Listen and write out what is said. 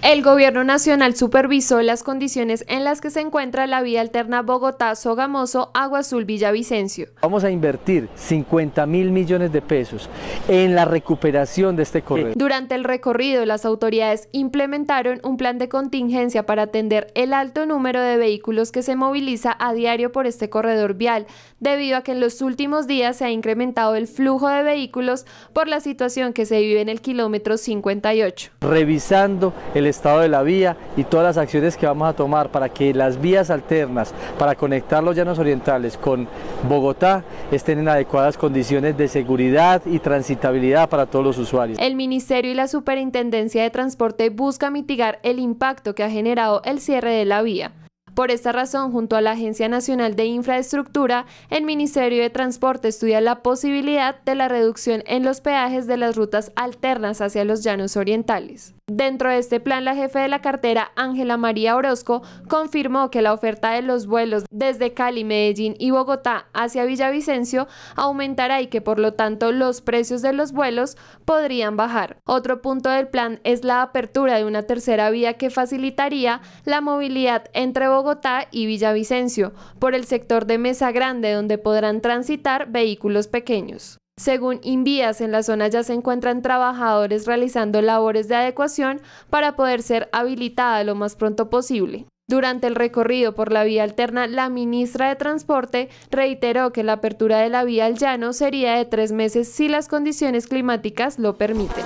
El gobierno nacional supervisó las condiciones en las que se encuentra la vía alterna Bogotá-Sogamoso, Agua Azul, Villavicencio. Vamos a invertir 50 mil millones de pesos en la recuperación de este corredor. Durante el recorrido, las autoridades implementaron un plan de contingencia para atender el alto número de vehículos que se moviliza a diario por este corredor vial, debido a que en los últimos días se ha incrementado el flujo de vehículos por la situación que se vive en el kilómetro 58. Revisando el estado de la vía y todas las acciones que vamos a tomar para que las vías alternas para conectar los llanos orientales con Bogotá estén en adecuadas condiciones de seguridad y transitabilidad para todos los usuarios. El Ministerio y la Superintendencia de Transporte busca mitigar el impacto que ha generado el cierre de la vía. Por esta razón, junto a la Agencia Nacional de Infraestructura, el Ministerio de Transporte estudia la posibilidad de la reducción en los peajes de las rutas alternas hacia los llanos orientales. Dentro de este plan, la jefe de la cartera, Ángela María Orozco, confirmó que la oferta de los vuelos desde Cali, Medellín y Bogotá hacia Villavicencio aumentará y que por lo tanto los precios de los vuelos podrían bajar. Otro punto del plan es la apertura de una tercera vía que facilitaría la movilidad entre Bogotá y Villavicencio, por el sector de Mesa Grande donde podrán transitar vehículos pequeños. Según Invías, en la zona ya se encuentran trabajadores realizando labores de adecuación para poder ser habilitada lo más pronto posible. Durante el recorrido por la vía alterna, la ministra de Transporte reiteró que la apertura de la vía al llano sería de tres meses si las condiciones climáticas lo permiten.